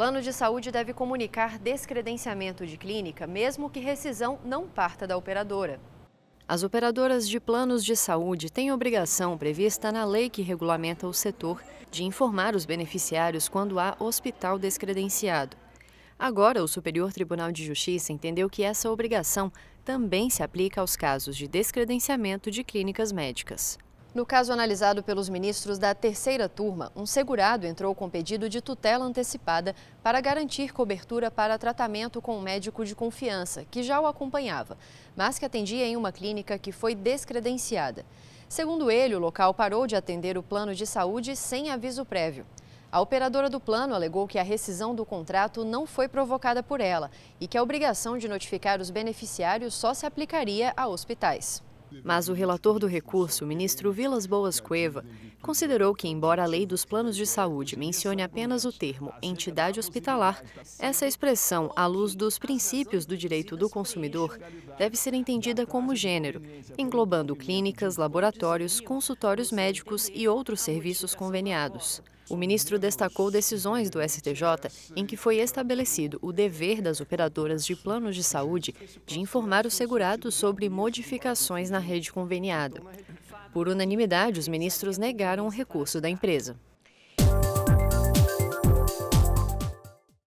Plano de saúde deve comunicar descredenciamento de clínica, mesmo que rescisão não parta da operadora. As operadoras de planos de saúde têm obrigação prevista na lei que regulamenta o setor de informar os beneficiários quando há hospital descredenciado. Agora, o Superior Tribunal de Justiça entendeu que essa obrigação também se aplica aos casos de descredenciamento de clínicas médicas. No caso analisado pelos ministros da terceira turma, um segurado entrou com pedido de tutela antecipada para garantir cobertura para tratamento com um médico de confiança, que já o acompanhava, mas que atendia em uma clínica que foi descredenciada. Segundo ele, o local parou de atender o plano de saúde sem aviso prévio. A operadora do plano alegou que a rescisão do contrato não foi provocada por ela e que a obrigação de notificar os beneficiários só se aplicaria a hospitais. Mas o relator do recurso, ministro Vilas Boas Cueva, considerou que, embora a lei dos planos de saúde mencione apenas o termo entidade hospitalar, essa expressão, à luz dos princípios do direito do consumidor, deve ser entendida como gênero, englobando clínicas, laboratórios, consultórios médicos e outros serviços conveniados. O ministro destacou decisões do STJ em que foi estabelecido o dever das operadoras de planos de saúde de informar os segurados sobre modificações na rede conveniada. Por unanimidade, os ministros negaram o recurso da empresa.